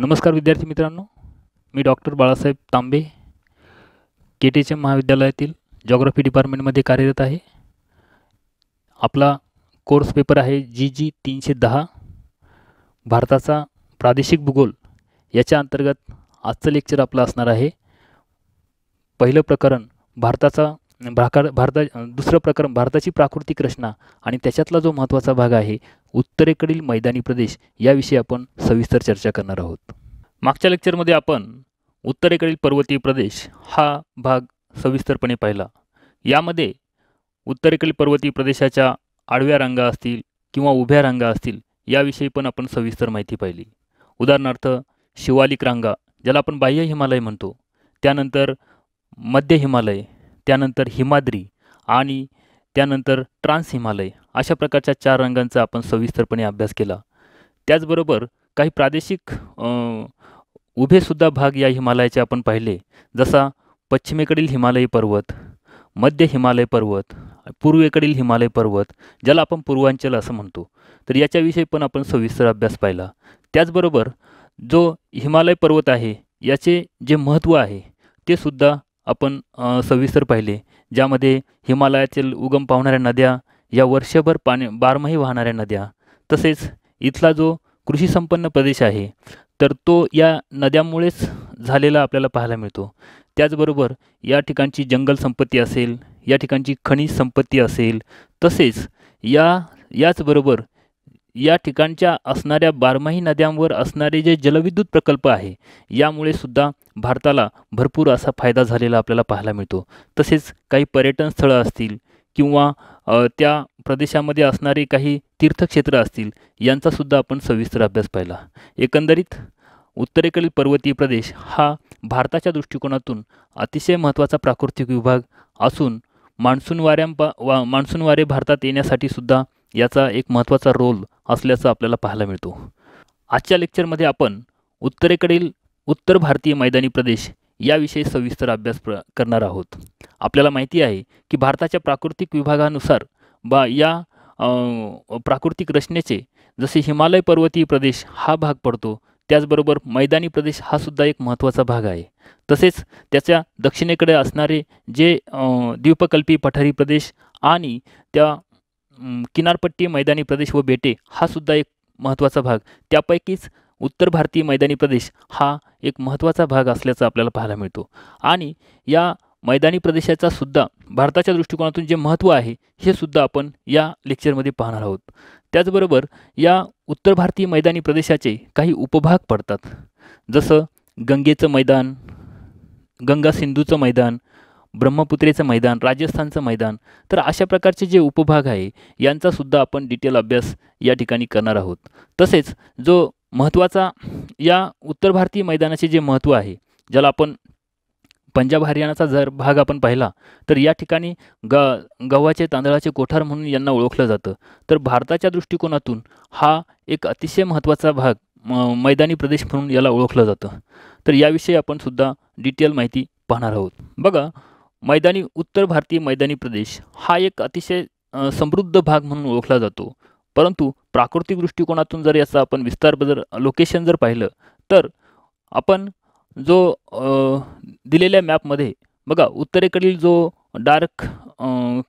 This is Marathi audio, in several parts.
नमस्कार विद्यार्थी मित्रांनो मी doctor Balasaheb Tambe K T H M महाविद्यालयातील जॉग्रफी डिपार्टमेंटमध्ये कार्यरत आहे आपला कोर्स पेपर आहे जी जी तीनशे दहा भारताचा प्रादेशिक भूगोल याच्या अंतर्गत आजचं लेक्चर आपलं असणार आहे पहिलं प्रकरण भारताचा भाकार भारता दुसरं प्रकरण भारताची प्राकृतिक रचना आणि त्याच्यातला जो महत्त्वाचा भाग आहे उत्तरेकडील मैदानी प्रदेश याविषयी आपण सविस्तर चर्चा करणार आहोत मागच्या लेक्चरमध्ये आपण उत्तरेकडील पर्वतीय प्रदेश हा भाग सविस्तरपणे पाहिला यामध्ये उत्तरेकडील पर्वतीय प्रदेशाच्या आडव्या रांगा असतील किंवा उभ्या रांगा असतील याविषयी पण आपण सविस्तर माहिती पाहिली उदाहरणार्थ शिवालिक रांगा ज्याला आपण बाह्य हिमालय म्हणतो त्यानंतर मध्य हिमालय त्यानंतर हिमाद्री आणि त्यानंतर ट्रान्स हिमालय अशा प्रकारच्या चार रंगांचा आपण सविस्तरपणे अभ्यास केला त्याचबरोबर काही प्रादेशिक उभेसुद्धा भाग या हिमालयाचे आपण पाहिले जसा पश्चिमेकडील हिमालयी पर्वत मध्य हिमालय पर्वत पूर्वेकडील हिमालय पर्वत ज्याला आपण पूर्वांचल असं म्हणतो तर याच्याविषयी पण आपण सविस्तर अभ्यास पाहिला त्याचबरोबर जो हिमालय पर्वत आहे याचे जे महत्त्व आहे ते सुद्धा आपण सविस्तर पाहिले ज्यामध्ये हिमालयातील उगम पावणाऱ्या नद्या या वर्षभर पाणी बारमाही वाहणाऱ्या नद्या तसेच इथला जो कृषी संपन्न प्रदेश आहे तर तो या नद्यांमुळेच झालेला आपल्याला पाहायला मिळतो त्याचबरोबर या ठिकाणची जंगल संपत्ती असेल या ठिकाणची खनिज संपत्ती असेल तसेच या याचबरोबर या ठिकाणच्या असणाऱ्या बारमाही नद्यांवर असणारे जे जलविद्युत प्रकल्प आहे यामुळे सुद्धा भारताला भरपूर असा फायदा झालेला आपल्याला पाहायला मिळतो तसेच काही पर्यटन स्थळं असतील किंवा त्या प्रदेशामध्ये असणारे काही तीर्थक्षेत्र असतील यांचासुद्धा आपण सविस्तर अभ्यास पाहिला एकंदरीत उत्तरेकडील पर्वतीय प्रदेश हा भारताच्या दृष्टिकोनातून अतिशय महत्त्वाचा प्राकृतिक विभाग असून मान्सून वाऱ्यांपा वा मान्सून वारे भारतात येण्यासाठीसुद्धा याचा एक महत्त्वाचा रोल असल्याचं आपल्याला पाहायला मिळतो आजच्या लेक्चरमध्ये आपण उत्तरेकडील उत्तर भारतीय मैदानी प्रदेश याविषयी सविस्तर अभ्यास प्र करणार आहोत आपल्याला माहिती आहे की भारताच्या प्राकृतिक विभागानुसार बा या प्राकृतिक रचनेचे जसे हिमालय पर्वतीय प्रदेश हा भाग पडतो त्याचबरोबर मैदानी प्रदेश हा सुद्धा एक महत्त्वाचा भाग आहे तसेच त्याच्या दक्षिणेकडे असणारे जे द्वीपकल्पी पठारी प्रदेश आणि त्या किनारपट्टी मैदानी प्रदेश व बेटे हा सुद्धा एक महत्त्वाचा भाग त्यापैकीच उत्तर भारतीय मैदानी प्रदेश हा एक महत्त्वाचा भाग असल्याचा आपल्याला पाहायला मिळतो आणि या मैदानी प्रदेशाचा सुद्धा भारताच्या दृष्टिकोनातून जे महत्त्व आहे हे सुद्धा आपण या लेक्चरमध्ये पाहणार आहोत त्याचबरोबर या उत्तर भारतीय मैदानी प्रदेशाचे काही उपभाग पडतात जसं गंगेचं मैदान गंगा सिंधूचं मैदान ब्रह्मपुत्रेचं मैदान राजस्थानचं मैदान तर अशा प्रकारचे जे उपभाग आहे यांचासुद्धा आपण डिटेल अभ्यास या ठिकाणी करणार आहोत तसेच जो महत्त्वाचा या उत्तर भारतीय मैदानाचे जे महत्त्व आहे ज्याला आपण पंजाब हरियाणाचा जर भाग आपण पाहिला तर या ठिकाणी ग गव्हाचे तांदळाचे कोठार म्हणून यांना ओळखलं जातं तर भारताच्या दृष्टिकोनातून हा एक अतिशय महत्त्वाचा भाग मैदानी प्रदेश म्हणून याला ओळखलं जातं तर याविषयी आपण सुद्धा डिटेल माहिती पाहणार आहोत बघा मैदानी उत्तर भारतीय मैदानी प्रदेश हा एक अतिशय समृद्ध भाग म्हणून ओळखला जातो परंतु प्राकृतिक दृष्टिकोनातून जर याचा आपण विस्तार जर लोकेशन जर पाहिलं तर आपण जो दिलेल्या मॅपमध्ये बघा उत्तरेकडील जो डार्क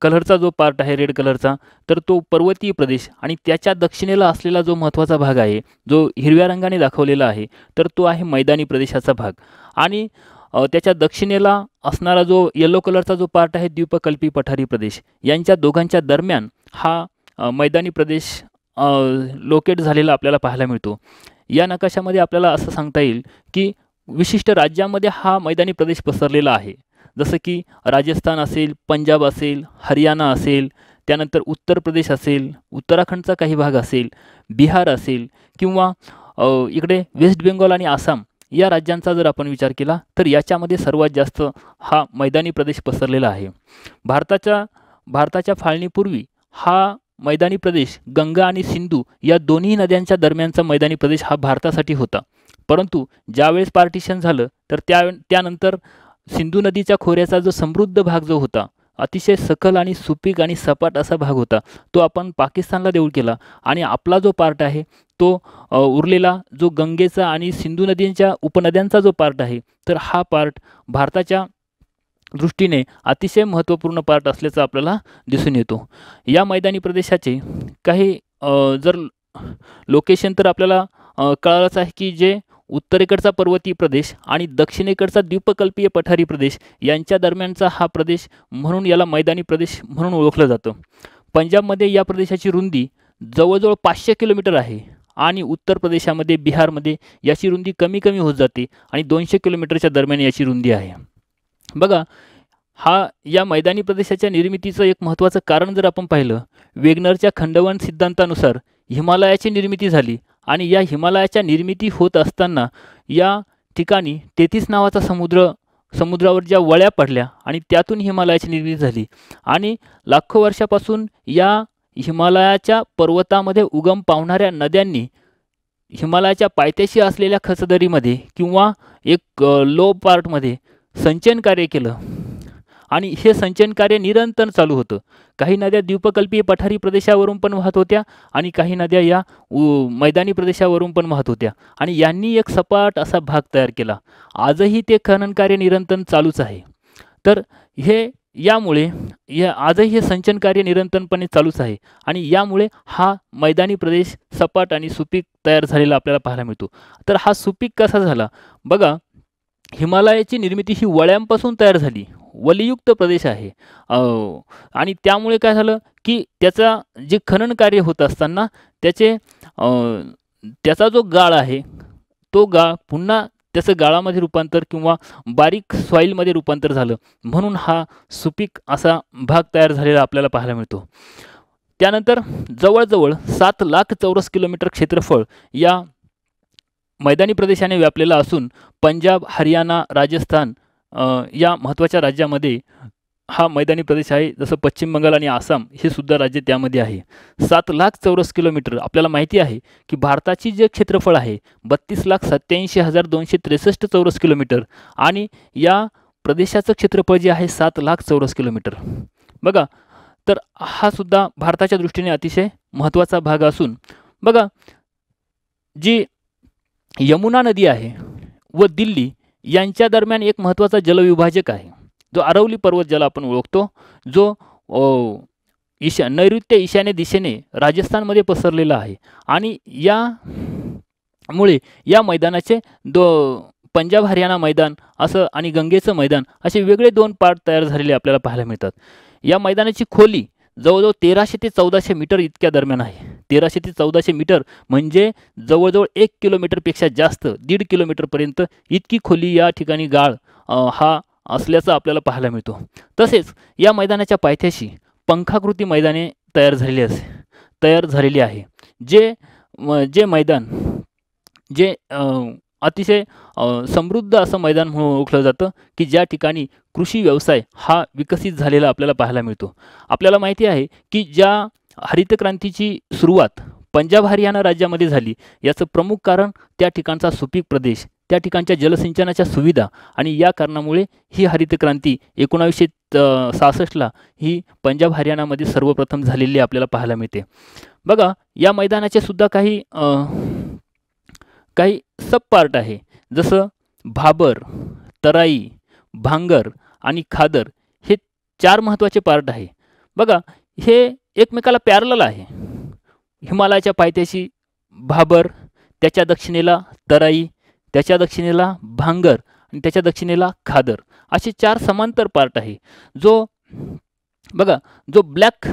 कलरचा जो पार्ट आहे रेड कलरचा तर तो पर्वतीय प्रदेश आणि त्याच्या दक्षिणेला असलेला जो महत्त्वाचा भाग आहे जो हिरव्या रंगाने दाखवलेला आहे तर तो आहे मैदानी प्रदेशाचा भाग आणि त्याच्या दक्षिणेला असणारा जो येलो कलरचा जो पार्ट आहे द्वीपकल्पी पठारी प्रदेश यांच्या दोघांच्या दरम्यान हा मैदानी प्रदेश लोकेट झालेला आपल्याला पाहायला मिळतो या नकाशामध्ये आपल्याला असं सांगता येईल की विशिष्ट राज्यामध्ये हा मैदानी प्रदेश पसरलेला आहे जसं की राजस्थान असेल पंजाब असेल हरियाणा असेल त्यानंतर उत्तर प्रदेश असेल उत्तराखंडचा काही भाग असेल बिहार असेल किंवा इकडे वेस्ट बेंगॉल आणि आसाम या राज्यांचा जर आपण विचार केला तर याच्यामध्ये सर्वात जास्त हा मैदानी प्रदेश पसरलेला आहे भारताच्या भारताच्या फाळणीपूर्वी हा मैदानी प्रदेश गंगा आणि सिंधू या दोन्ही नद्यांच्या दरम्यानचा मैदानी प्रदेश हा भारतासाठी होता परंतु ज्यावेळेस पार्टिशन झालं तर त्या त्यानंतर सिंधू नदीच्या खोऱ्याचा जो समृद्ध भाग जो होता अतिशय सकल आणि सुपीक आणि सपाट असा भाग होता तो आपण पाकिस्तानला देऊळ केला आणि आपला जो पार्ट आहे तो उरलेला जो गंगेचा आणि सिंधू नदींच्या उपनद्यांचा जो पार्ट आहे तर हा पार्ट भारताच्या दृष्टीने अतिशय महत्त्वपूर्ण पार्ट असल्याचं आपल्याला दिसून येतो या मैदानी प्रदेशाचे काही जर लोकेशन तर आपल्याला कळालंच आहे की जे उत्तरेकडचा पर्वतीय प्रदेश आणि दक्षिणेकडचा द्वीपकल्पीय पठारी प्रदेश यांच्या दरम्यानचा हा प्रदेश म्हणून याला मैदानी प्रदेश म्हणून ओळखलं जातं पंजाबमध्ये या प्रदेशाची रुंदी जवळजवळ पाचशे किलोमीटर आहे आणि उत्तर प्रदेशामध्ये बिहारमध्ये याची रुंदी कमी कमी होत जाते आणि दोनशे किलोमीटरच्या दरम्यान याची रुंदी आहे बघा हा या मैदानी प्रदेशाच्या निर्मितीचं एक महत्त्वाचं कारण जर आपण पाहिलं वेगनरच्या खंडवन सिद्धांतानुसार हिमालयाची निर्मिती झाली आणि या हिमालयाच्या निर्मिती होत असताना या ठिकाणी तेहतीस नावाचा समुद्र समुद्रावर ज्या वळ्या पडल्या आणि त्यातून हिमालयाची निर्मिती झाली आणि लाखो वर्षापासून या हिमालयाच्या पर्वतामध्ये उगम पावणाऱ्या नद्यांनी हिमालयाच्या पायथ्याशी असलेल्या खचदरीमध्ये किंवा एक लो पार्टमध्ये संचयन कार्य केलं आणि हे संचयन कार्य निरंतर चालू होतं काही नद्या द्वीपकल्पीय पठारी प्रदेशावरून पण वाहत होत्या आणि काही नद्या या मैदानी प्रदेशावरून पण वाहत होत्या आणि यांनी एक सपाट असा भाग तयार केला आजही ते खनन कार्य निरंतर चालूच आहे तर हे यामुळे या आजही हे संचन कार्य निरंतरपणे चालूच आहे आणि यामुळे हा मैदानी प्रदेश सपाट आणि सुपीक तयार झालेला आपल्याला पाहायला मिळतो तर हा सुपीक कसा झाला बघा हिमालयाची निर्मिती ही वळ्यांपासून तयार झाली वलियुक्त प्रदेश आहे आणि त्यामुळे काय झालं की त्याचा जे खनन कार्य होत असताना त्याचे त्याचा जो गाळ आहे तो गाळ पुन्हा त्याचं गाळामध्ये रूपांतर किंवा बारीक सॉईलमध्ये रूपांतर झालं म्हणून हा सुपीक असा भाग तयार झालेला आपल्याला पाहायला मिळतो त्यानंतर जवळजवळ सात लाख चौरस किलोमीटर क्षेत्रफळ या मैदानी प्रदेशाने व्यापलेला असून पंजाब हरियाणा राजस्थान या महत्त्वाच्या राज्यामध्ये हा मैदानी प्रदेश आहे जसं पश्चिम बंगाल आणि आसाम हे सुद्धा राज्य त्यामध्ये आहे सात लाख चौरस किलोमीटर आपल्याला माहिती आहे की भारताची जे क्षेत्रफळ आहे बत्तीस लाख सत्त्याऐंशी हजार दोनशे त्रेसष्ट चौरस किलोमीटर आणि या प्रदेशाचं क्षेत्रफळ जे आहे सात लाख चौरस किलोमीटर बघा तर हा सुद्धा भारताच्या दृष्टीने अतिशय महत्त्वाचा भाग असून बघा जी यमुना नदी आहे व दिल्ली यांच्या दरम्यान एक महत्त्वाचा जलविभाजक आहे जो अरवली पर्वत ज्याला आपण ओळखतो जो ईशा नैऋत्य ईशान्य दिशेने राजस्थानमध्ये पसरलेला आहे आणि यामुळे या मैदानाचे दो पंजाब हरियाणा मैदान असं आणि गंगेचं मैदान असे वेगळे दोन पार्ट तयार झालेले आपल्याला पाहायला मिळतात या मैदानाची खोली जवळजवळ तेराशे ते चौदाशे मीटर इतक्या दरम्यान आहे तेराशे ते चौदाशे मीटर म्हणजे जवळजवळ एक किलोमीटरपेक्षा जास्त दीड किलोमीटरपर्यंत इतकी खोली या ठिकाणी गाळ हा असल्याचं आपल्याला पाहायला मिळतो तसेच या मैदानाच्या पायथ्याशी पंखाकृती मैदाने तयार झालेली असे तयार झालेली आहे जे जे मैदान जे अतिशय समृद्ध असं मैदान म्हणून ओळखलं जातं की ज्या ठिकाणी कृषी व्यवसाय हा विकसित झालेला आपल्याला पाहायला मिळतो आपल्याला माहिती आहे की ज्या हरित क्रांतीची सुरुवात पंजाब हरियाणा राज्यामध्ये झाली याचं प्रमुख कारण त्या ठिकाणचा सुपीक प्रदेश त्या ठिकाणच्या जलसिंचनाच्या सुविधा आणि या कारणामुळे ही हरित क्रांती एकोणावीसशे सहासष्टला ही पंजाब हरियाणामध्ये सर्वप्रथम झालेली आपल्याला पाहायला मिळते बघा या मैदानाचे सुद्धा काही काही सब पार्ट आहे जसं भाबर तराई भांगर आणि खादर हे चार महत्त्वाचे पार्ट आहे बघा हे एकमेकाला पॅरलल आहे हिमालयाच्या पायथ्याशी भाबर त्याच्या दक्षिणेला तराई त्याच्या दक्षिणेला भांगर आणि त्याच्या दक्षिणेला खादर असे चार समांतर पार्ट आहे जो बघा जो ब्लॅक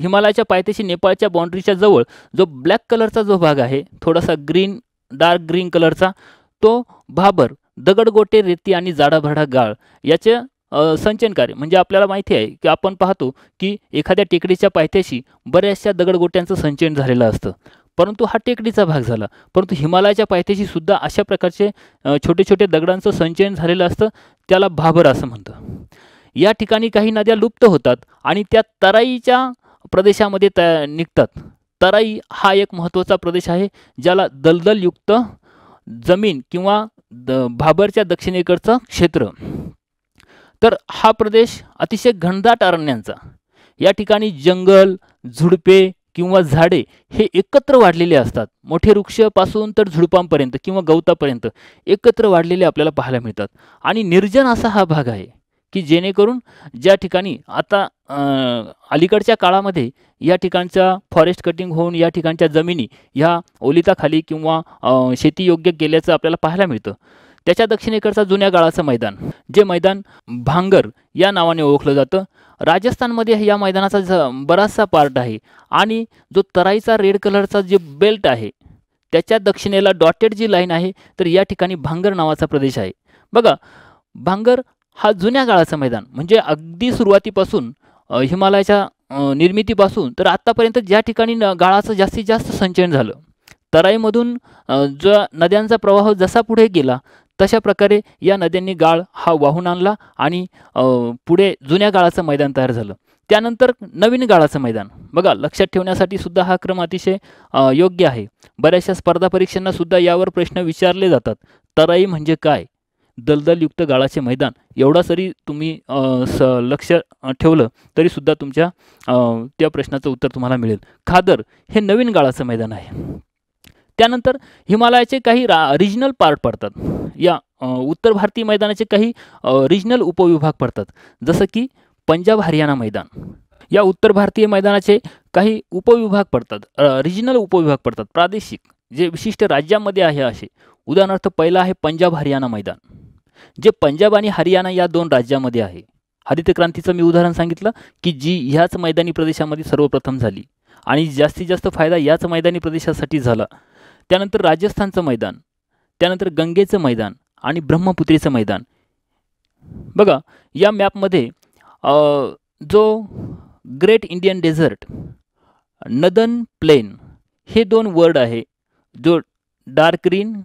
हिमालयाच्या पायथ्याशी नेपाळच्या बाँड्रीच्या जवळ जो ब्लॅक कलरचा जो भाग आहे थोडासा ग्रीन डार्क ग्रीन कलरचा तो भाबर दगडगोटे रेती आणि जाडाभाडा गाळ याच्या कार्य म्हणजे आपल्याला माहिती आहे की आपण पाहतो की एखाद्या टेकडीच्या पायथ्याशी बऱ्याचशा दगडगोट्यांचं संचयन झालेलं असतं परंतु हा टेकडीचा भाग झाला परंतु हिमालयाच्या पायथ्याशी सुद्धा अशा प्रकारचे छोटे छोटे दगडांचं संचयन झालेलं असतं त्याला भाबर असं म्हणतं या ठिकाणी काही नद्या लुप्त होतात आणि त्या तराईच्या प्रदेशामध्ये त निघतात तराई हा एक महत्त्वाचा प्रदेश आहे ज्याला दलदलयुक्त जमीन किंवा द भाबरच्या दक्षिणेकडचं क्षेत्र तर हा प्रदेश अतिशय घनदाट अरण्यांचा या ठिकाणी जंगल झुडपे किंवा झाडे हे एकत्र वाढलेले असतात मोठे वृक्षपासून तर झुडपांपर्यंत किंवा गवतापर्यंत एकत्र वाढलेले आपल्याला पाहायला मिळतात आणि निर्जन असा हा भाग आहे की जेणेकरून ज्या ठिकाणी आता अलीकडच्या काळामध्ये या ठिकाणचा फॉरेस्ट कटिंग होऊन या ठिकाणच्या जमिनी ह्या ओलिताखाली किंवा शेतीयोग्य केल्याचं आपल्याला पाहायला मिळतं त्याच्या दक्षिणेकडचा जुन्या गाळाचं मैदान जे मैदान भांगर या नावाने ओळखलं जातं राजस्थानमध्ये या मैदानाचा बराचसा पार्ट आहे आणि जो तराईचा रेड कलरचा जे बेल्ट आहे त्याच्या दक्षिणेला डॉटेड जी लाईन आहे तर या ठिकाणी भांगर नावाचा प्रदेश आहे बघा भांगर हा जुन्या काळाचं मैदान म्हणजे अगदी सुरुवातीपासून हिमालयाच्या निर्मितीपासून तर आत्तापर्यंत ज्या ठिकाणी गाळाचं जास्तीत जास्त संचयन झालं तराईमधून जो नद्यांचा प्रवाह जसा पुढे गेला तशा प्रकारे या नद्यांनी गाळ हा वाहून आणला आणि पुढे जुन्या गाळाचं मैदान तयार झालं त्यानंतर नवीन गाळाचं मैदान बघा लक्षात ठेवण्यासाठी सुद्धा हा क्रम अतिशय योग्य आहे बऱ्याचशा स्पर्धा परीक्षांना सुद्धा यावर प्रश्न विचारले जातात तराई म्हणजे काय दलदलयुक्त गाळाचे मैदान एवढा जरी तुम्ही स लक्ष ठेवलं तरीसुद्धा तुमच्या त्या प्रश्नाचं उत्तर तुम्हाला मिळेल खादर हे नवीन गाळाचं मैदान आहे त्यानंतर हिमालयाचे काही रा रिजनल पार्ट पडतात या उत्तर भारतीय मैदानाचे काही रिजनल उपविभाग पडतात जसं की पंजाब हरियाणा मैदान या उत्तर भारतीय मैदानाचे काही उपविभाग पडतात रिजनल उपविभाग पडतात प्रादेशिक जे विशिष्ट राज्यामध्ये आहे असे उदाहरणार्थ पहिलं आहे पंजाब हरियाणा मैदान जे पंजाब आणि हरियाणा या दोन राज्यामध्ये आहे हरित क्रांतीचं मी उदाहरण सांगितलं की जी ह्याच मैदानी प्रदेशामध्ये सर्वप्रथम झाली आणि जास्तीत जास्त फायदा याच मैदानी प्रदेशासाठी झाला त्यानंतर राजस्थानचं मैदान त्यानंतर गंगेचं मैदान आणि ब्रह्मपुत्रीचं मैदान बघा या मॅपमध्ये जो Great Indian Desert northern plain हे दोन वर्ड आहे जो डार्क ग्रीन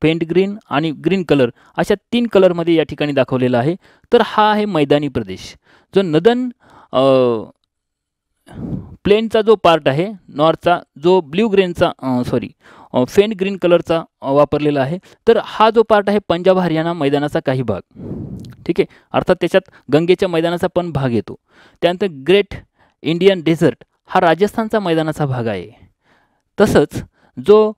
पेंट ग्रीन आणि ग्रीन कलर अशा तीन कलरमध्ये या ठिकाणी दाखवलेला आहे तर हा आहे मैदानी प्रदेश जो नदन प्लेनचा जो पार्ट आहे नॉर्थचा जो ब्ल्यू ग्रेनचा सॉरी फेंट ग्रीन कलरचा वापरलेला आहे तर हा जो पार्ट आहे पंजाब हरियाणा मैदानाचा काही भाग ठीक आहे अर्थात त्याच्यात गंगेच्या मैदानाचा पण भाग येतो त्यानंतर ग्रेट इंडियन डेझर्ट हा राजस्थानचा मैदानाचा भाग आहे तसंच जो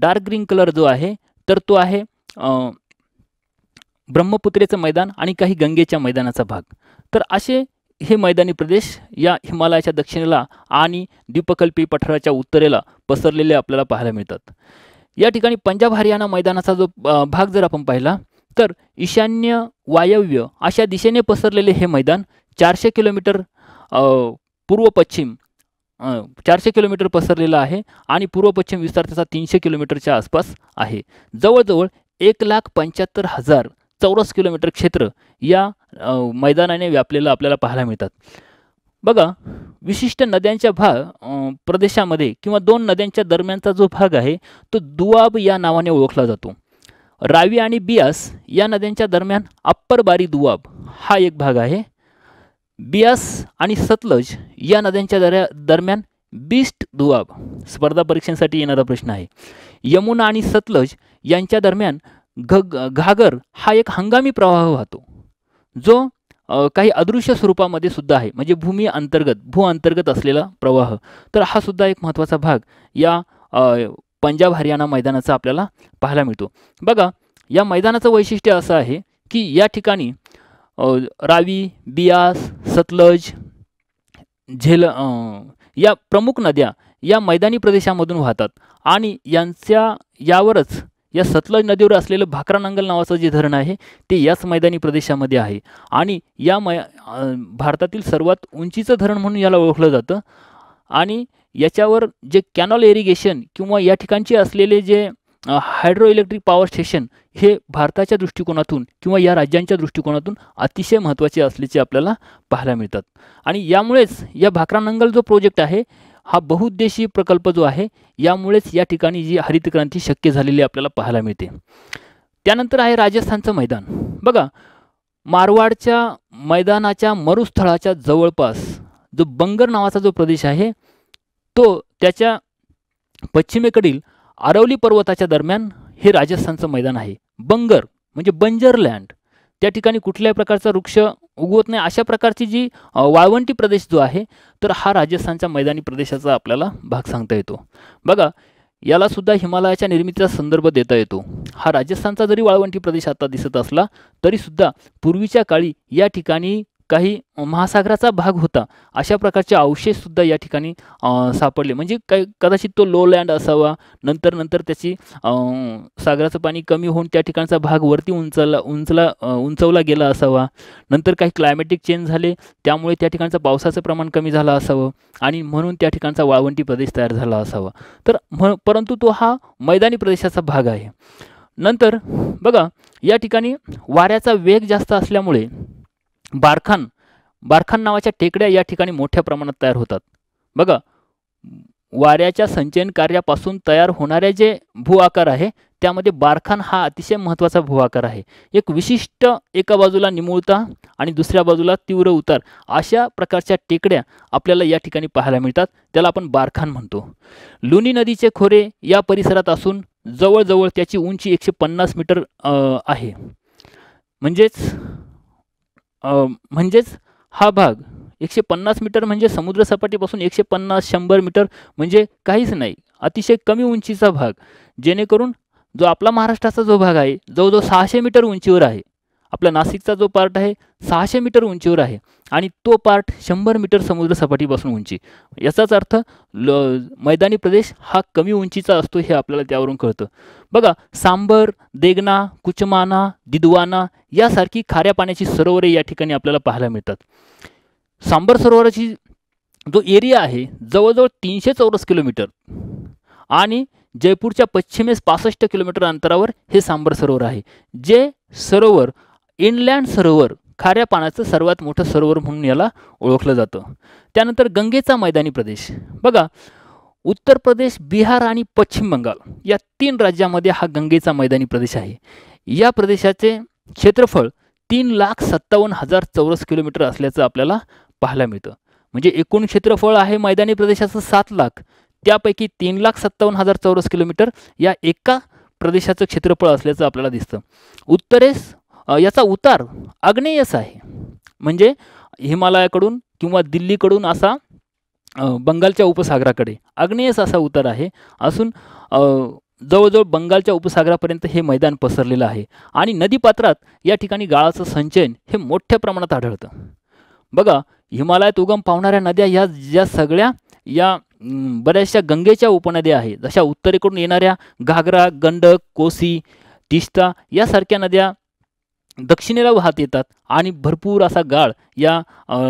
डार्क ग्रीन कलर जो आहे तर तो आहे ब्रह्मपुत्रेचं मैदान आणि काही गंगेच्या मैदानाचा भाग तर असे हे मैदानी प्रदेश या हिमालयाच्या दक्षिणेला आणि द्वीपकल्पी पठाराच्या उत्तरेला पसरलेले आपल्याला पाहायला मिळतात या ठिकाणी पंजाब हरियाणा मैदानाचा जो भाग जर आपण पाहिला तर ईशान्य वायव्य अशा दिशेने पसरलेले हे मैदान चारशे किलोमीटर पूर्व पश्चिम चारशे किलोमीटर पसरलेलं आहे आणि पूर्व पश्चिम विस्तार त्याचा तीनशे किलोमीटरच्या आसपास आहे जवळजवळ एक लाख पंच्याहत्तर हजार चौरस किलोमीटर क्षेत्र या मैदानाने व्यापलेलं आपल्याला पाहायला मिळतात बघा विशिष्ट नद्यांच्या भाग प्रदेशामध्ये किंवा दोन नद्यांच्या दरम्यानचा जो भाग आहे तो दुआब या नावाने ओळखला जातो रावी आणि बियास या नद्यांच्या दरम्यान अप्पर बारी दुआब हा एक भाग आहे बियास आणि सतलज या नद्यांच्या दर्या दरम्यान बिस्ट दुआब स्पर्धा परीक्षांसाठी येणारा प्रश्न आहे यमुना आणि सतलज यांच्या दरम्यान घग घागर हा एक हंगामी प्रवाह वाहतो जो काही अदृश्य स्वरूपामध्ये सुद्धा आहे म्हणजे भूमी अंतर्गत भू अंतर्गत असलेला प्रवाह तर हा सुद्धा एक महत्त्वाचा भाग या पंजाब हरियाणा मैदानाचा आपल्याला पाहायला मिळतो बघा या मैदानाचं वैशिष्ट्य असं आहे की या ठिकाणी रावी बियास सतलज झेल या प्रमुख नद्या या मैदानी प्रदेशामधून वाहतात आणि यांच्या यावरच या सतलज नदीवर असलेलं भाकरा नांगल नावाचं जे धरण आहे ते याच मैदानी प्रदेशामध्ये आहे आणि या मै भारतातील सर्वात उंचीचं धरण म्हणून याला ओळखलं जातं आणि याच्यावर जे कॅनॉल इरिगेशन किंवा या ठिकाणचे असलेले जे हायड्रो इलेक्ट्रिक पॉवर स्टेशन हे भारताच्या दृष्टिकोनातून किंवा या राज्यांच्या दृष्टिकोनातून अतिशय महत्त्वाचे असल्याचे आपल्याला पाहायला मिळतात आणि यामुळेच या भाकरा नंगल जो प्रोजेक्ट आहे हा बहुउद्देशीय प्रकल्प जो आहे यामुळेच या ठिकाणी जी हरित क्रांती शक्य झालेली आपल्याला पाहायला मिळते त्यानंतर आहे राजस्थानचं मैदान बघा मारवाडच्या मैदानाच्या मरुस्थळाच्या जवळपास जो बंगर नावाचा जो प्रदेश आहे तो त्याच्या पश्चिमेकडील आरवली पर्वताच्या दरम्यान हे राजस्थानचं मैदान आहे बंगर म्हणजे बंजर लँड त्या ठिकाणी कुठल्याही प्रकारचा वृक्ष उगवत नाही अशा प्रकारची जी वाळवंटी प्रदेश जो आहे तर हा राजस्थानच्या मैदानी प्रदेशाचा आपल्याला भाग सांगता येतो बघा याला सुद्धा हिमालयाच्या निर्मितीचा संदर्भ देता येतो हा राजस्थानचा जरी वाळवंटी प्रदेश आता दिसत असला तरीसुद्धा पूर्वीच्या काळी या ठिकाणी काही महासागराचा भाग होता अशा प्रकारचे अवशेषसुद्धा या ठिकाणी सापडले म्हणजे काही कदाचित तो लो लँड असावा नंतर नंतर त्याची सागराचं पाणी कमी होऊन त्या ठिकाणचा भाग वरती उंचला उंचला उंचवला गेला असावा नंतर काही क्लायमॅटिक चेंज झाले त्यामुळे त्या ठिकाणचं पावसाचं प्रमाण कमी झालं असावं आणि म्हणून त्या ठिकाणचा वाळवंटी प्रदेश तयार झाला असावा तर परंतु तो हा मैदानी प्रदेशाचा भाग आहे नंतर बघा या ठिकाणी वाऱ्याचा वेग जास्त असल्यामुळे बारखान बारखान नावाच्या टेकड्या या ठिकाणी मोठ्या प्रमाणात तयार होतात बघा वाऱ्याच्या संचयन कार्यापासून तयार होणारे जे भू आकार आहे त्यामध्ये बारखान हा अतिशय महत्त्वाचा भू आकार आहे एक विशिष्ट एका बाजूला निमुळता आणि दुसऱ्या बाजूला तीव्र उतार अशा प्रकारच्या टेकड्या आपल्याला या ठिकाणी पाहायला मिळतात त्याला आपण बारखान म्हणतो लुणी नदीचे खोरे या परिसरात असून जवळजवळ त्याची उंची एकशे पन्नास मीटर आहे म्हणजेच म्हणजेच हा भाग एकशे पन्नास मीटर म्हणजे समुद्रसपाटीपासून एकशे पन्नास शंभर मीटर म्हणजे काहीच नाही अतिशय कमी उंचीचा भाग जेणेकरून जो आपला महाराष्ट्राचा जो भाग आहे जवळजवळ सहाशे मीटर उंचीवर आहे आपला नाशिकचा जो पार्ट आहे सहाशे मीटर उंचीवर आहे आणि तो पार्ट शंभर मीटर समुद्रसपाटीपासून उंची याचाच अर्थ ल मैदानी प्रदेश हा कमी उंचीचा असतो हे आपल्याला त्यावरून कळतं बघा सांबर देगना कुचमाना दिदवाना यासारखी खाऱ्या पाण्याची सरोवरे या ठिकाणी आपल्याला पाहायला मिळतात सांबर सरोवराची जो एरिया आहे जवळजवळ तीनशे चौरस किलोमीटर आणि जयपूरच्या पश्चिमेस पासष्ट किलोमीटर अंतरावर हे सांबर सरोवर आहे जे सरोवर इनलँड सरोवर खाऱ्या पाण्याचं सर्वात मोठं सरोवर म्हणून याला ओळखलं जातं त्यानंतर गंगेचा मैदानी प्रदेश बघा उत्तर प्रदेश बिहार आणि पश्चिम बंगाल या तीन राज्यामध्ये हा गंगेचा मैदानी प्रदेश आहे या प्रदेशाचे क्षेत्रफळ तीन लाख सत्तावन्न हजार चौरस किलोमीटर असल्याचं आपल्याला पाहायला मिळतं म्हणजे एकूण क्षेत्रफळ आहे मैदानी प्रदेशाचं सात लाख त्यापैकी तीन लाख सत्तावन्न हजार चौरस किलोमीटर या एका प्रदेशाचं क्षेत्रफळ असल्याचं आपल्याला दिसतं उत्तरेस याचा उतार आग्नेयस आहे म्हणजे हिमालयाकडून किंवा दिल्लीकडून असा बंगालच्या उपसागराकडे आग्नेयस असा उतार आहे असून जवळजवळ बंगालच्या उपसागरापर्यंत हे मैदान पसरलेलं आहे आणि नदीपात्रात या ठिकाणी गाळाचं संचयन हे मोठ्या प्रमाणात आढळतं बघा हिमालयात उगम पावणाऱ्या नद्या ह्या ज्या सगळ्या या बऱ्याचशा गंगेच्या उपनद्या आहेत जशा उत्तरेकडून येणाऱ्या घागरा गंडक कोसी तिष्ठा यासारख्या नद्या दक्षिणेला वाहत येतात आणि भरपूर असा गाळ या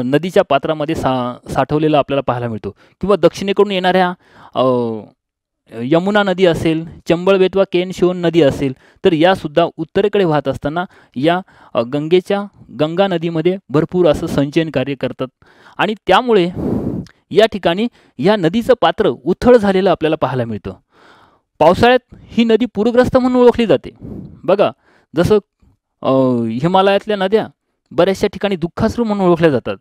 नदीच्या पात्रामध्ये सा साठवलेला आपल्याला पाहायला मिळतो किंवा दक्षिणेकडून येणाऱ्या यमुना नदी असेल चंबळ बेतवा केन शिवन नदी असेल तर यासुद्धा उत्तरेकडे वाहत असताना या गंगेच्या गंगा नदीमध्ये भरपूर असं संचयन कार्य करतात आणि त्यामुळे या ठिकाणी या नदीचं पात्र उथळ झालेलं आपल्याला पाहायला मिळतं पावसाळ्यात ही नदी पूरग्रस्त म्हणून ओळखली जाते बघा जसं हिमालयातल्या नद्या बऱ्याचशा ठिकाणी दुःखाश्रू म्हणून ओळखल्या जातात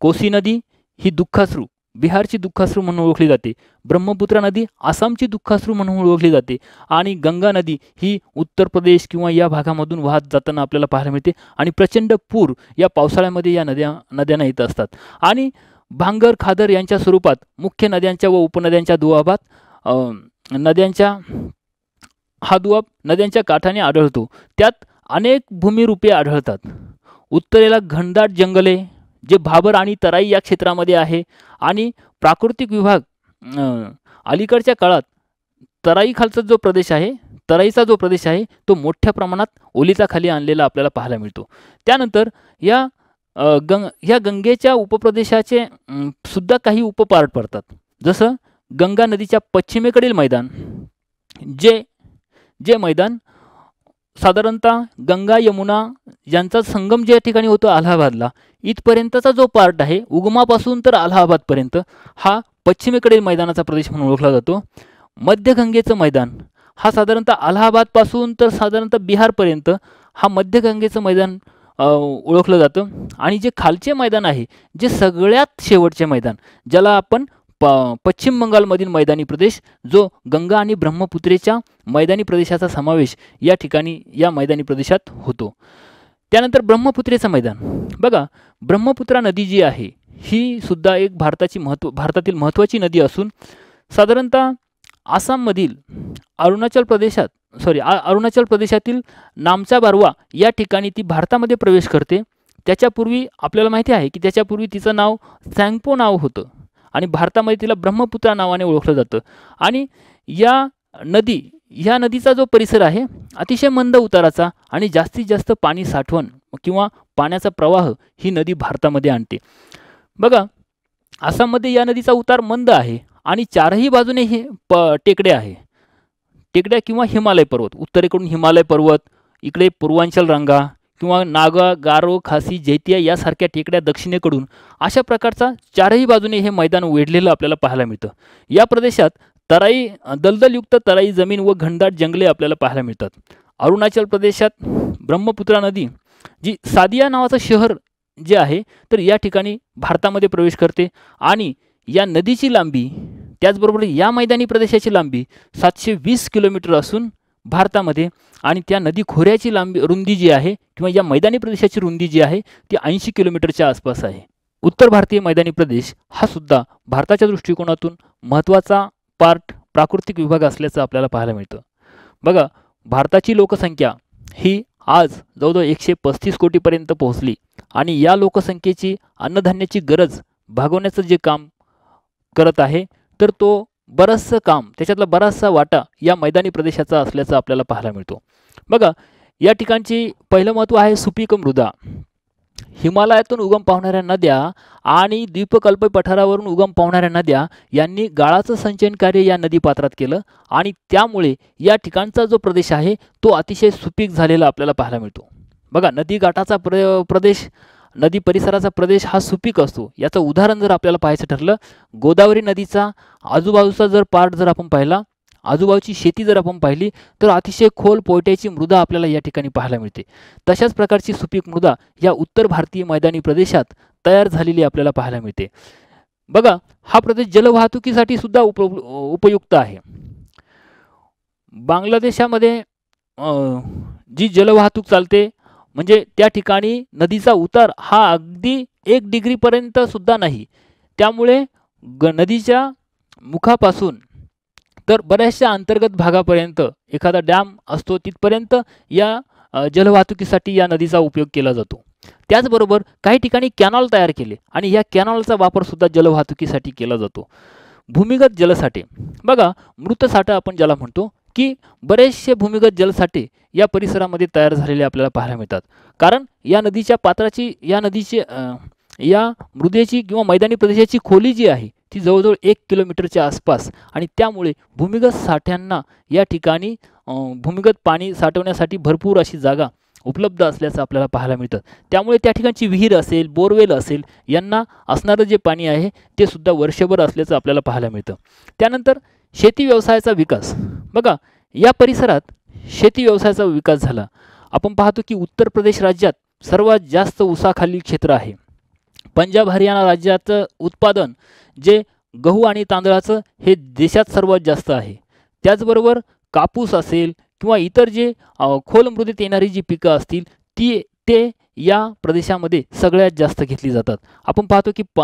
कोसी नदी ही दुःखाश्रू बिहारची दुःखाश्रू म्हणून ओळखली जाते ब्रह्मपुत्रा नदी आसामची दुःखाश्रू म्हणून ओळखली जाते आणि गंगा नदी ही उत्तर प्रदेश किंवा या भागामधून वाहत जाताना आपल्याला पाहायला मिळते आणि प्रचंड पूर या पावसाळ्यामध्ये या नद्या नद्यांना येत असतात आणि भांगर खादर यांच्या स्वरूपात मुख्य नद्यांच्या व उपनद्यांच्या दुआबात नद्यांच्या हा दुवाब नद्यांच्या काठाने आढळतो त्यात अनेक भूमिरूपे आढळतात उत्तरेला घनदाट जंगले जे भाबर आणि तराई या क्षेत्रामध्ये आहे आणि प्राकृतिक विभाग अलीकडच्या काळात तराईखालचा जो प्रदेश आहे तराईचा जो प्रदेश आहे तो मोठ्या प्रमाणात खाली आणलेला आपल्याला पाहायला मिळतो त्यानंतर या गंग ह्या गंगेच्या उपप्रदेशाचे सुद्धा काही उपपार्ट पडतात जसं गंगा नदीच्या पश्चिमेकडील मैदान जे जे मैदान साधारणतः गंगा यमुना यांचा संगम ज्या ठिकाणी होतो अलाहाबादला इथपर्यंतचा जो पार्ट आहे उगमापासून तर अलाहाबादपर्यंत हा पश्चिमेकडील मैदानाचा प्रदेश म्हणून ओळखला जातो मध्य गंगेचं मैदान हा साधारणतः अलाहाबादपासून तर साधारणतः बिहारपर्यंत हा मध्य गंगेचं मैदान ओळखलं जातं आणि जे खालचे मैदान आहे जे सगळ्यात शेवटचे मैदान ज्याला आपण प पश्चिम बंगालमधील मैदानी प्रदेश जो गंगा आणि ब्रह्मपुत्रेच्या मैदानी प्रदेशाचा समावेश या ठिकाणी या मैदानी प्रदेशात होतो त्यानंतर ब्रह्मपुत्रेचं मैदान बघा ब्रह्मपुत्रा नदी जी आहे ही सुद्धा एक भारताची महत्त्व भारतातील महत्त्वाची नदी असून साधारणतः आसाममधील अरुणाचल प्रदेशात सॉरी अरुणाचल प्रदेशातील नामचा बारवा या ठिकाणी ती भारतामध्ये प्रवेश करते त्याच्यापूर्वी आपल्याला माहिती आहे की त्याच्यापूर्वी तिचं नाव सँगपो नाव होतं आणि भारतामध्ये तिला ब्रह्मपुत्रा नावाने ओळखलं जातं आणि या नदी ह्या नदीचा जो परिसर आहे अतिशय मंद उताराचा आणि जास्तीत जास्त पाणी साठवण किंवा पाण्याचा प्रवाह ही नदी भारतामध्ये आणते बघा आसाममध्ये या नदीचा उतार मंद आहे आणि चारही बाजूने हे प टेकडे आहे टेकड्या किंवा हिमालय पर्वत उत्तरेकडून हिमालय पर्वत इकडे पूर्वांचल रंगा किंवा नागा गारो खासी जैतिया यासारख्या टेकड्या दक्षिणेकडून अशा प्रकारचा चारही बाजूने हे मैदान वेढलेलं आपल्याला पाहायला मिळतं या प्रदेशात तराई दलदलयुक्त तराई जमीन व घनदाट जंगले आपल्याला पाहायला मिळतात अरुणाचल प्रदेशात ब्रह्मपुत्रा नदी जी सादिया नावाचं शहर जे आहे तर या ठिकाणी भारतामध्ये प्रवेश करते आणि या नदीची लांबी त्याचबरोबर या मैदानी प्रदेशाची लांबी सातशे वीस किलोमीटर असून भारतामध्ये आणि त्या नदी खोऱ्याची लांबी रुंदी जी आहे किंवा या मैदानी प्रदेशाची रुंदी जी आहे ती ऐंशी किलोमीटरच्या आसपास आहे उत्तर भारतीय मैदानी प्रदेश हा सुद्धा भारताच्या दृष्टिकोनातून महत्त्वाचा पार्ट प्राकृतिक विभाग असल्याचं आपल्याला पाहायला मिळतं बघा भारताची लोकसंख्या ही आज जवळजवळ एकशे पस्तीस कोटीपर्यंत पोहोचली आणि या लोकसंख्येची अन्नधान्याची गरज भागवण्याचं जे काम करत आहे तर तो बरंचसं काम त्याच्यातला बराचसा वाटा या मैदानी प्रदेशाचा असल्याचं आपल्याला पाहायला मिळतो बघा या ठिकाणची पहिलं महत्त्व आहे सुपीक मृदा हिमालयातून उगम पावणाऱ्या नद्या आणि द्वीपकल्प पठारावरून उगम पावणाऱ्या नद्या यांनी गाळाचं संचयन कार्य या नदीपात्रात केलं आणि त्यामुळे या ठिकाणचा जो प्रदेश आहे तो अतिशय सुपीक झालेला आपल्याला पाहायला मिळतो बघा नदी प्र प्रदेश नदी परिसराचा प्रदेश हा सुपीक असतो याचं उदाहरण जर आपल्याला पाहायचं ठरलं गोदावरी नदीचा आजूबाजूचा जर पार्ट जर आपण पाहिला आजूबाजूची शेती जर आपण पाहिली तर अतिशय खोल पोयट्याची मृदा आपल्याला या ठिकाणी पाहायला मिळते तशाच प्रकारची सुपीक मृदा या उत्तर भारतीय मैदानी प्रदेशात तयार झालेली आपल्याला पाहायला मिळते बघा हा प्रदेश जलवाहतुकीसाठी सुद्धा उप उपयुक्त आहे बांगलादेशामध्ये जी जलवाहतूक चालते म्हणजे त्या ठिकाणी नदीचा उतार हा अगदी एक डिग्रीपर्यंत सुद्धा नाही त्यामुळे ग नदीच्या मुखापासून तर बऱ्याचशा अंतर्गत भागापर्यंत एखादा डॅम असतो तिथपर्यंत या जलवाहतुकीसाठी या नदीचा उपयोग केला जातो त्याचबरोबर काही ठिकाणी कॅनॉल तयार केले आणि या कॅनॉलचा वापरसुद्धा जलवाहतुकीसाठी केला जातो भूमिगत जलसाठे बघा मृतसाठा आपण ज्याला म्हणतो की बरेचसे भूमिगत जलसाठे या परिसरामध्ये तयार झालेले आपल्याला पाहायला मिळतात कारण या नदीच्या पात्राची या नदीचे या मृदेची किंवा मैदानी प्रदेशाची खोली जी आहे ती जवळजवळ एक किलोमीटरच्या आसपास आणि त्यामुळे भूमिगत साठ्यांना या ठिकाणी भूमिगत पाणी साठवण्यासाठी भरपूर अशी जागा उपलब्ध असल्याचं आपल्याला पाहायला मिळतं त्यामुळे त्या ठिकाणची विहीर असेल बोरवेल असेल यांना असणारं जे पाणी आहे ते सुद्धा वर्षभर असल्याचं आपल्याला पाहायला मिळतं त्यानंतर शेती व्यवसायाचा विकास बघा या परिसरात शेती व्यवसायाचा विकास झाला आपण पाहतो की उत्तर प्रदेश राज्यात सर्वात जास्त उसाखालील क्षेत्र आहे पंजाब हरियाणा राज्याचं उत्पादन जे गहू आणि तांदळाचं हे देशात सर्वात जास्त आहे त्याचबरोबर कापूस असेल किंवा इतर जे खोल येणारी जी पिकं असतील ती ते या प्रदेशामध्ये सगळ्यात जास्त घेतली जातात आपण पाहतो की प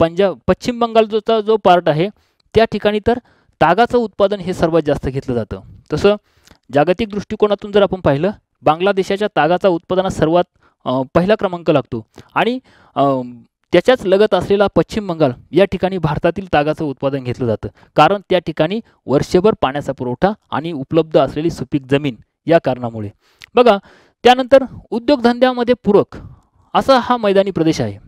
पंजाब पश्चिम बंगालचा जो पार्ट आहे त्या ठिकाणी तर तागाचं उत्पादन हे सर्वात जास्त घेतलं जातं तसं जागतिक दृष्टिकोनातून जर आपण पाहिलं बांगलादेशाच्या तागाचा उत्पादनात सर्वात पहिला क्रमांक लागतो आणि त्याच्याच लगत असलेला पश्चिम बंगाल या ठिकाणी भारतातील तागाचं उत्पादन घेतलं जातं कारण त्या ठिकाणी वर्षभर पाण्याचा पुरवठा आणि उपलब्ध असलेली सुपीक जमीन या कारणामुळे बघा त्यानंतर उद्योगधंद्यामध्ये पूरक असा हा मैदानी प्रदेश आहे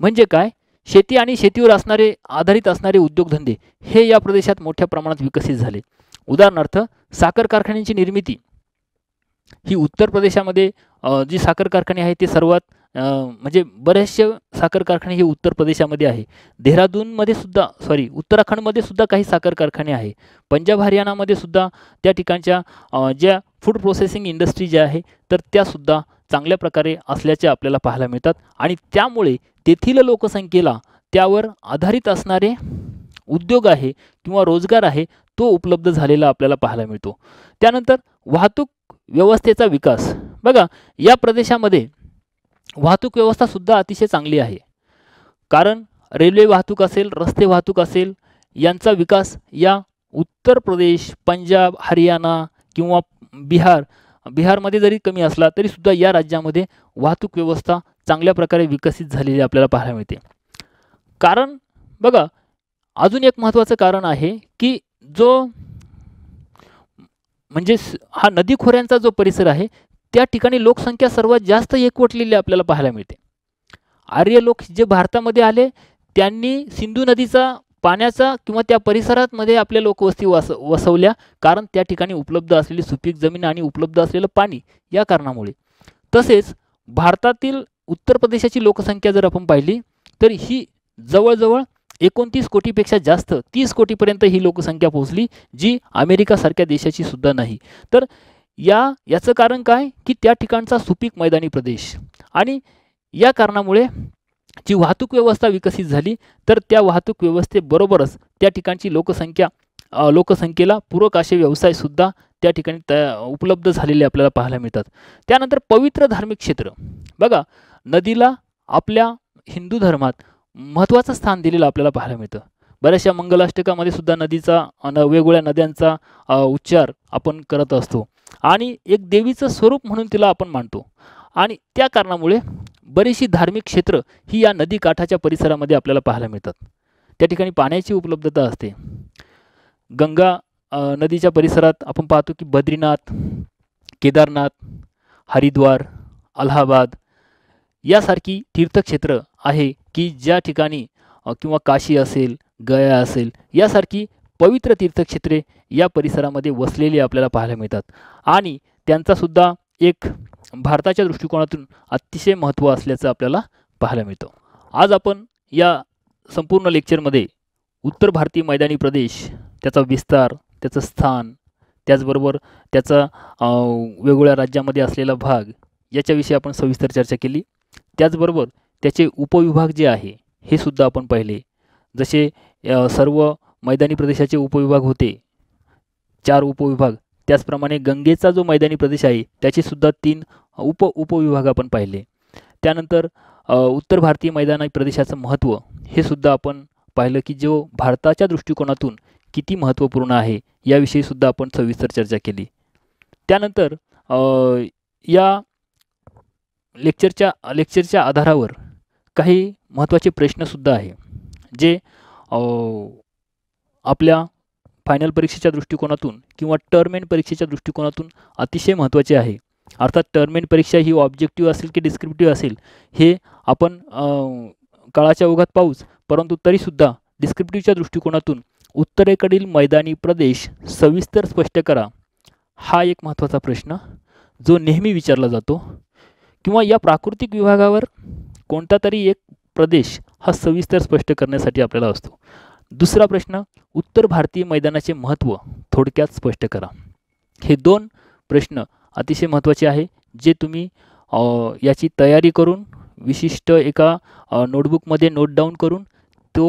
म्हणजे काय शेती आणि शेतीवर असणारे आधारित असणारे उद्योगधंदे हे या प्रदेशात मोठ्या प्रमाणात विकसित झाले उदाहरणार्थ साखर कारखान्यांची निर्मिती ही उत्तर प्रदेशामध्ये जी साखर कारखाने आहे ते सर्वात म्हणजे बरेचसे साखर कारखाने हे उत्तर प्रदेशामध्ये आहे देहरादूनमध्ये सुद्धा सॉरी उत्तराखंडमध्ये सुद्धा काही साखर कारखाने आहे पंजाब हरियाणामध्ये सुद्धा त्या ठिकाणच्या ज्या फूड प्रोसेसिंग इंडस्ट्री जी आहे तर त्यासुद्धा चांगल्या प्रकारे असल्याचे आपल्याला पाहायला मिळतात आणि त्यामुळे तेथील लोकसंख्येला त्यावर आधारित असणारे उद्योग आहे किंवा रोजगार आहे तो उपलब्ध झालेला आपल्याला पाहायला मिळतो त्यानंतर वाहतूक व्यवस्थेचा विकास बघा या प्रदेशामध्ये वाहतूक व्यवस्थासुद्धा अतिशय चांगली आहे कारण रेल्वे वाहतूक असेल रस्ते वाहतूक असेल यांचा विकास या उत्तर प्रदेश पंजाब हरियाणा किंवा बिहार बिहारमध्ये जरी कमी असला तरीसुद्धा या राज्यामध्ये वाहतूक व्यवस्था चांगल्या प्रकारे विकसित झालेली आपल्याला पाहायला मिळते कारण बघा अजून एक महत्त्वाचं कारण आहे की जो म्हणजे हा नदी खोऱ्यांचा जो परिसर आहे त्या ठिकाणी लोकसंख्या सर्वात जास्त एकवटलेली आपल्याला पाहायला मिळते आर्य लोक जे भारतामध्ये आले त्यांनी सिंधू नदीचा पाण्याचा किंवा त्या परिसरात मध्ये आपल्या लोकवस्ती वस वसवल्या कारण त्या ठिकाणी उपलब्ध असलेली सुपीक जमीन आणि उपलब्ध असलेलं पाणी या कारणामुळे तसेच भारतातील उत्तर प्रदेशाची लोकसंख्या जर आपण पाहिली तर ही जवळजवळ एकोणतीस कोटीपेक्षा जास्त तीस कोटीपर्यंत ही लोकसंख्या पोहोचली जी अमेरिकासारख्या देशाची सुद्धा नाही तर या याचं कारण काय की त्या ठिकाणचा सुपीक मैदानी प्रदेश आणि या कारणामुळे जी वाहतूक व्यवस्था विकसित झाली तर त्या वाहतूक व्यवस्थेबरोबरच त्या ठिकाणची लोकसंख्या लोकसंख्येला पूरक असे व्यवसायसुद्धा त्या ठिकाणी त उपलब्ध झालेले आपल्याला पाहायला मिळतात त्यानंतर पवित्र धार्मिक क्षेत्र बघा नदीला आपल्या हिंदू धर्मात महत्त्वाचं स्थान दिलेलं आपल्याला पाहायला मिळतं बऱ्याचशा मंगलाष्टकामध्ये सुद्धा नदीचा न वेगवेगळ्या नद्यांचा उच्चार आपण करत असतो आणि एक देवीचं स्वरूप म्हणून तिला आपण मानतो आणि त्या कारणामुळे बरीचशी धार्मिक क्षेत्र ही या नदीकाठाच्या परिसरामध्ये आपल्याला पाहायला मिळतात त्या ठिकाणी पाण्याची उपलब्धता असते गंगा नदीच्या परिसरात आपण पाहतो की बद्रीनाथ केदारनाथ हरिद्वार अलाहाबाद यासारखी तीर्थक्षेत्र आहे की ज्या ठिकाणी किंवा काशी असेल गया असेल यासारखी पवित्र तीर्थक्षेत्रे या परिसरामध्ये वसलेली आपल्याला पाहायला मिळतात आणि त्यांचासुद्धा एक भारताच्या दृष्टिकोनातून अतिशय महत्त्व असल्याचं आपल्याला पाहायला मिळतं आज आपण या संपूर्ण लेक्चरमध्ये उत्तर भारतीय मैदानी प्रदेश त्याचा विस्तार त्याचं स्थान त्याचबरोबर त्याचा वेगवेगळ्या राज्यामध्ये असलेला भाग याच्याविषयी आपण सविस्तर चर्चा केली त्याचबरोबर त्याचे उपविभाग जे आहे हे सुद्धा आपण पाहिले जसे सर्व मैदानी प्रदेशाचे उपविभाग होते चार उपविभाग त्याचप्रमाणे गंगेचा जो मैदानी प्रदेश आहे त्याचेसुद्धा सुद्धा तीन उप उपविभाग आपण पाहिले त्यानंतर उत्तर भारतीय मैदानी प्रदेशाचं महत्त्व हे सुद्धा आपण पाहिलं की जो भारताच्या दृष्टिकोनातून किती महत्त्वपूर्ण आहे याविषयीसुद्धा आपण सविस्तर चर्चा केली त्यानंतर या लेक्चरच्या लेक्चरच्या आधारावर काही महत्त्वाचे प्रश्नसुद्धा आहे जे आपल्या फायनल परीक्षेच्या दृष्टिकोनातून किंवा टर्म एंड परीक्षेच्या दृष्टिकोनातून अतिशय महत्त्वाचे आहे अर्थात टर्म एंड परीक्षा ही ऑब्जेक्टिव्ह असेल की डिस्क्रिप्टिव्ह असेल हे आपण काळाच्या ओघात पाहूच परंतु तरीसुद्धा डिस्क्रिप्टिव्हच्या दृष्टिकोनातून उत्तरेकडील मैदानी प्रदेश सविस्तर स्पष्ट करा हा एक महत्त्वाचा प्रश्न जो नेहमी विचारला जातो किंवा या प्राकृतिक विभागावर कोणता तरी एक प्रदेश हा सविस्तर स्पष्ट करण्यासाठी आपल्याला असतो दुसरा प्रश्न उत्तर भारतीय मैदानाचे महत्त्व थोडक्यात स्पष्ट करा हे दोन प्रश्न अतिशय महत्त्वाचे आहे जे तुम्ही याची तयारी करून विशिष्ट एका नोटबुकमध्ये नोट डाऊन करून तो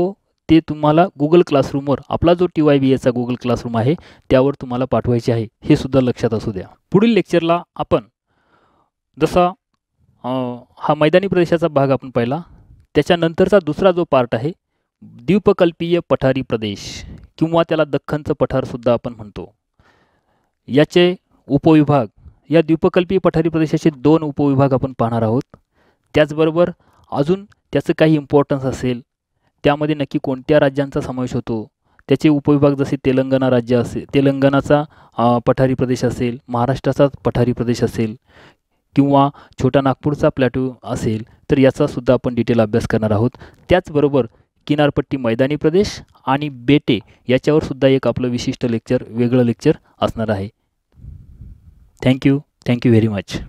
ते तुम्हाला गुगल क्लासरूमवर आपला जो टी वाय बी एचा गुगल क्लासरूम आहे त्यावर तुम्हाला पाठवायचे आहे हे सुद्धा लक्षात असू द्या पुढील लेक्चरला आपण जसा हा मैदानी प्रदेशाचा भाग आपण पाहिला त्याच्यानंतरचा दुसरा जो पार्ट आहे द्वीपकल्पीय पठारी प्रदेश किंवा त्याला दख्खनचं पठारसुद्धा आपण म्हणतो याचे उपविभाग या द्वीपकल्पीय पठारी प्रदेशाचे दोन उपविभाग आपण पाहणार आहोत त्याचबरोबर अजून त्याचं काही इम्पॉर्टन्स असेल त्यामध्ये नक्की कोणत्या राज्यांचा समावेश होतो त्याचे उपविभाग जसे तेलंगणा राज्य असेल तेलंगणाचा पठारी प्रदेश असेल महाराष्ट्राचा पठारी प्रदेश असेल किंवा छोटा नागपूरचा प्लॅटो असेल तर याचासुद्धा आपण डिटेल अभ्यास करणार आहोत त्याचबरोबर किनारपट्टी मैदानी प्रदेश आणि बेटे याच्यावर सुद्धा एक आपलं विशिष्ट लेक्चर वेगळं लेक्चर असणार आहे थँक्यू थँक्यू व्हेरी मच